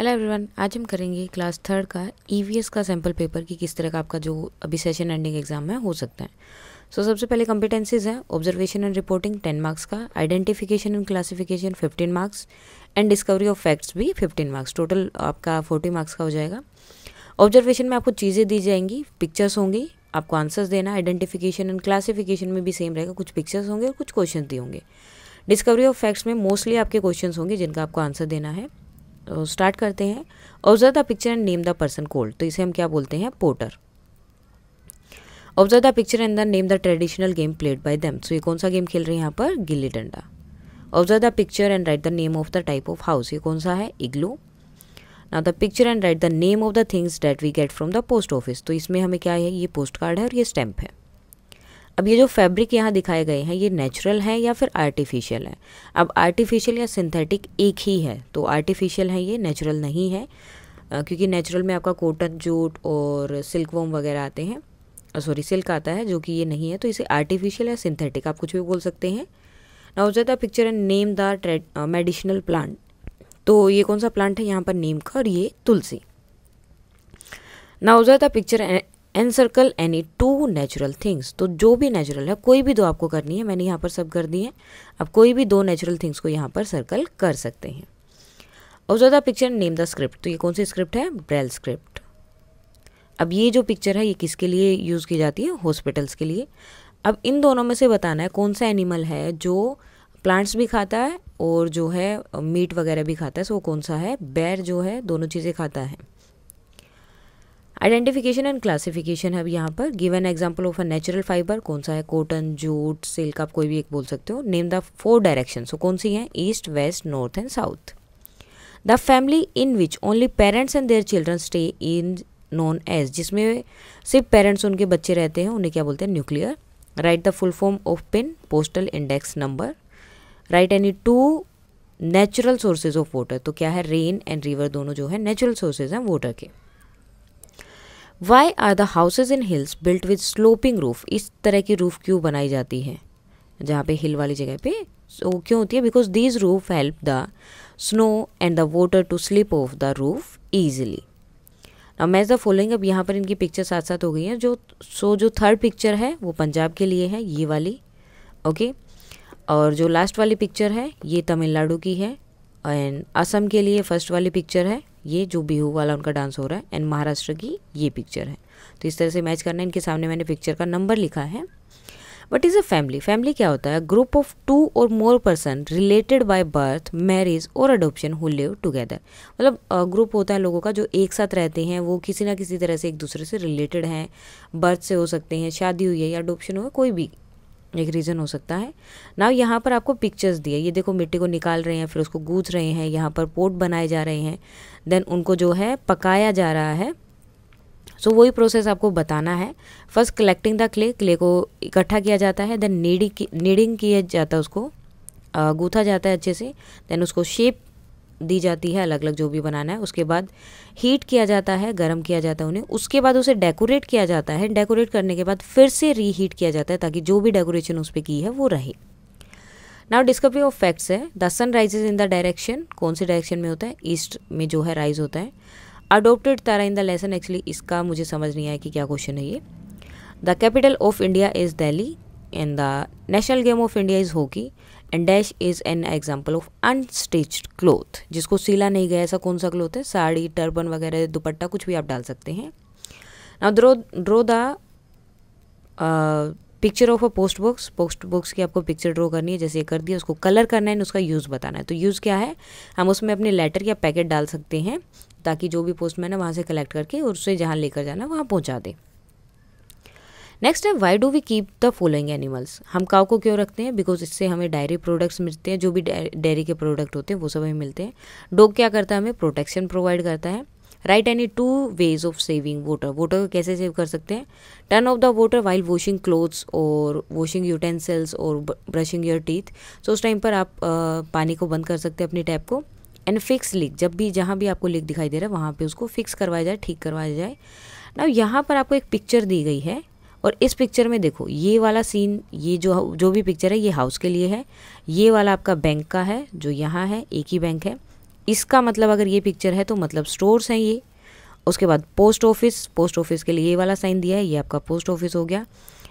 Hello everyone आज हम करेंगे क्लास थर्ड का ईवीएस e का सैम्पल पेपर कि किस तरह का आपका जो अभी सेशन एंडिंग एग्जाम है हो सकता है सो so, सबसे पहले कॉम्पिटेंसीज हैं observation and reporting ten marks का identification and classification fifteen marks and discovery of facts भी फिफ्टीन मार्क्स टोटल आपका फोर्टी मार्क्स का हो जाएगा ऑब्जर्वेशन में आपको चीज़ें दी जाएंगी पिक्चर्स होंगी आपको आंसर्स देना आइडेंटिफिकेशन एंड क्लासिफिकेशन में भी सेम रहेगा कुछ पिक्चर्स होंगे और कुछ क्वेश्चन दिए होंगे डिस्कवरी ऑफ फैक्ट्स में मोस्टली आपके क्वेश्चन होंगे जिनका आपको आंसर देना है स्टार्ट करते हैं observe the picture and name the person called तो इसे हम क्या बोलते हैं porter observe the picture and the name the traditional game played by them so ये कौन सा गेम खेल रहे हैं यहाँ पर गिल्ली डंडा observe the picture and write the name of the type of house ये कौन सा है igloo now the picture and write the name of the things that we get from the post office तो इसमें हमें क्या है ये पोस्ट कार्ड है और ये स्टैम्प है अब ये जो फैब्रिक यहाँ दिखाए गए हैं ये नेचुरल हैं या फिर आर्टिफिशियल हैं अब आर्टिफिशियल या सिंथेटिक एक ही है तो आर्टिफिशियल है ये नेचुरल नहीं है क्योंकि नेचुरल में आपका कॉटन जूट और सिल्क वोम वगैरह आते हैं सॉरी सिल्क आता है जो कि ये नहीं है तो इसे आर्टिफिशियल या सिंथेटिक आप कुछ भी बोल सकते हैं now the picture and name the medicinal plant तो ये कौन सा प्लांट है यहाँ पर नीम का और ये तुलसी now the picture encircle any two natural things तो जो भी नेचुरल है कोई भी दो आपको करनी है मैंने यहाँ पर सब कर दी है आप कोई भी दो नेचुरल थिंग्स को यहाँ पर सर्कल कर सकते हैं और ज़्यादा पिक्चर नेम द स्क्रिप्ट तो ये कौन सी स्क्रिप्ट है ब्रेल स्क्रिप्ट अब ये जो पिक्चर है ये किसके लिए यूज़ की जाती है हॉस्पिटल्स के लिए अब इन दोनों में से बताना है कौन सा एनिमल है जो प्लांट्स भी खाता है और जो है मीट वगैरह भी खाता है सो कौन सा है बैर जो है दोनों चीज़ें खाता है आइडेंटिफिकेशन एंड क्लासिफिकेशन है यहाँ पर given example of a natural fibre कौन सा है कॉटन जूट सिल्क आप कोई भी एक बोल सकते हो name the four direction so कौन सी हैं east west north and south the family in which only parents and their children stay in known as जिसमें सिर्फ पेरेंट्स उनके बच्चे रहते हैं उन्हें क्या बोलते हैं nuclear write the full form of PIN postal index number write any two natural sources of water तो क्या है रेन एंड रिवर दोनों जो है नेचुरल सोर्सेज हैं वाटर के why are the houses in hills built with sloping roof इस तरह की रूफ क्यों बनाई जाती है जहाँ पे हिल वाली जगह पे सो so, क्यों होती है because these roof help the snow and the water to slip off the roof easily match the following अब यहाँ पर इनकी पिक्चर साथ साथ हो गई हैं जो सो so, जो थर्ड पिक्चर है वो पंजाब के लिए है ये वाली ओके okay? और जो लास्ट वाली पिक्चर है ये तमिलनाडु की है एंड असम के लिए फर्स्ट वाली पिक्चर है ये जो बिहू वाला उनका डांस हो रहा है एंड महाराष्ट्र की ये पिक्चर है तो इस तरह से मैच करना है इनके सामने मैंने पिक्चर का नंबर लिखा है what is a family family क्या होता है ग्रुप ऑफ टू और more person related by birth marriage और अडोप्शन हु लिव टुगेदर मतलब ग्रुप होता है लोगों का जो एक साथ रहते हैं वो किसी ना किसी तरह से एक दूसरे से रिलेटेड हैं बर्थ से हो सकते हैं शादी हुई है या अडोप्शन हुआ कोई भी एक रीज़न हो सकता है ना यहाँ पर आपको पिक्चर्स दिए ये देखो मिट्टी को निकाल रहे हैं फिर उसको गूँज रहे हैं यहाँ पर पोर्ट बनाए जा रहे हैं देन उनको जो है पकाया जा रहा है सो so, वही प्रोसेस आपको बताना है first collecting the clay clay को इकट्ठा किया जाता है देन नीडिंग नीडिंग किया जाता है उसको गूथा जाता है अच्छे से देन उसको शेप दी जाती है अलग अलग जो भी बनाना है उसके बाद हीट किया जाता है गर्म किया जाता है उन्हें उसके बाद उसे डेकोरेट किया जाता है डेकोरेट करने के बाद फिर से रीहीट किया जाता है ताकि जो भी डेकोरेशन उस पर की है वो रहे नाउ डिस्कवरी ऑफ फैक्ट्स है the sun rises in the direction कौन से डायरेक्शन में होता है ईस्ट में जो है राइज होता है adopted Tara in the lesson actually इसका मुझे समझ नहीं आया कि क्या क्वेश्चन है ये the capital of India is Delhi and the national game of India is hockey and dash is an example of unstitched cloth जिसको सिला नहीं गया ऐसा कौन सा क्लोथ है साड़ी टर्बन वगैरह दुपट्टा कुछ भी आप डाल सकते हैं now draw draw the picture of a post box post box की आपको पिक्चर ड्रॉ करनी है जैसे ये कर दिया उसको कलर करना है उसका यूज़ बताना है तो यूज़ क्या है हम उसमें अपने लेटर या पैकेट डाल सकते हैं ताकि जो भी पोस्टमैन है वहाँ से कलेक्ट करके और उसे जहाँ लेकर जाना है वहाँ पहुँचा दें नेक्स्ट है why do we keep the following animals हम काव को क्यों रखते हैं बिकॉज इससे हमें डायरी प्रोडक्ट्स मिलते हैं जो भी डेयरी के प्रोडक्ट होते हैं वो सब हमें मिलते हैं डॉग क्या करता है हमें प्रोटेक्शन प्रोवाइड करता है write any two ways of saving water water को कैसे सेव कर सकते हैं turn off the water while washing clothes और वॉशिंग यूटेंसिल्स और ब्रशिंग योर टीथ सो उस टाइम पर आप आ, पानी को बंद कर सकते हैं अपनी टैप को एंड फिक्स लीक जब भी जहाँ भी आपको लीक दिखाई दे रहा है वहाँ पर उसको फिक्स करवाया जाए ठीक करवाया जाए ना यहाँ पर आपको एक पिक्चर दी गई है और इस पिक्चर में देखो ये वाला सीन ये जो जो भी पिक्चर है ये हाउस के लिए है ये वाला आपका बैंक का है जो यहाँ है एक ही बैंक है इसका मतलब अगर ये पिक्चर है तो मतलब स्टोर्स हैं ये उसके बाद पोस्ट ऑफिस पोस्ट ऑफिस के लिए ये वाला साइन दिया है ये आपका पोस्ट ऑफिस हो गया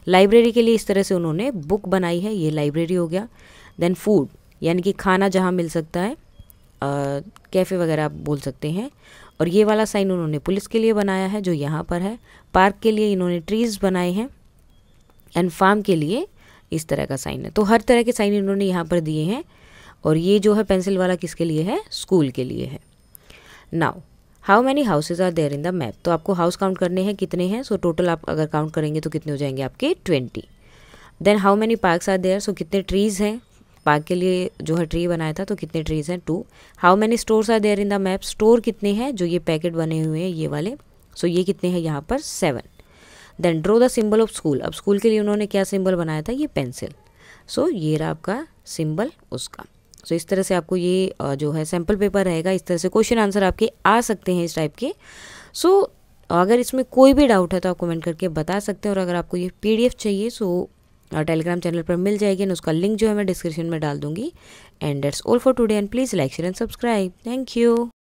लाइब्रेरी के लिए इस तरह से उन्होंने बुक बनाई है ये लाइब्रेरी हो गया देन फूड यानी कि खाना जहाँ मिल सकता है कैफ़े वगैरह आप बोल सकते हैं और ये वाला साइन उन्होंने पुलिस के लिए बनाया है जो यहाँ पर है पार्क के लिए इन्होंने ट्रीज़ बनाए हैं एंड फार्म के लिए इस तरह का साइन है तो हर तरह के साइन इन्होंने यहाँ पर दिए हैं और ये जो है पेंसिल वाला किसके लिए है स्कूल के लिए है now how many houses are there in the map तो आपको हाउस काउंट करने हैं कितने हैं सो so, टोटल आप अगर काउंट करेंगे तो कितने हो जाएंगे आपके twenty then how many parks are there so कितने ट्रीज़ हैं पार्क के लिए जो है ट्री बनाया था तो कितने ट्रीज़ हैं two how many stores are there in the map store कितने हैं जो ये पैकेट बने हुए हैं ये वाले सो so ये कितने हैं यहाँ पर seven then draw the symbol of school अब स्कूल के लिए उन्होंने क्या सिम्बल बनाया था ये पेंसिल सो so ये रहा आपका सिम्बल उसका सो so इस तरह से आपको ये जो है सैम्पल पेपर रहेगा इस तरह से क्वेश्चन आंसर आपके आ सकते हैं इस टाइप के सो so, अगर इसमें कोई भी डाउट है तो आप कमेंट करके बता सकते हैं और अगर आपको ये पीडीएफ चाहिए सो और टेलीग्राम चैनल पर मिल जाएगी ना उसका लिंक जो है मैं डिस्क्रिप्शन में डाल दूँगी and that's all for today and please like share and subscribe thank you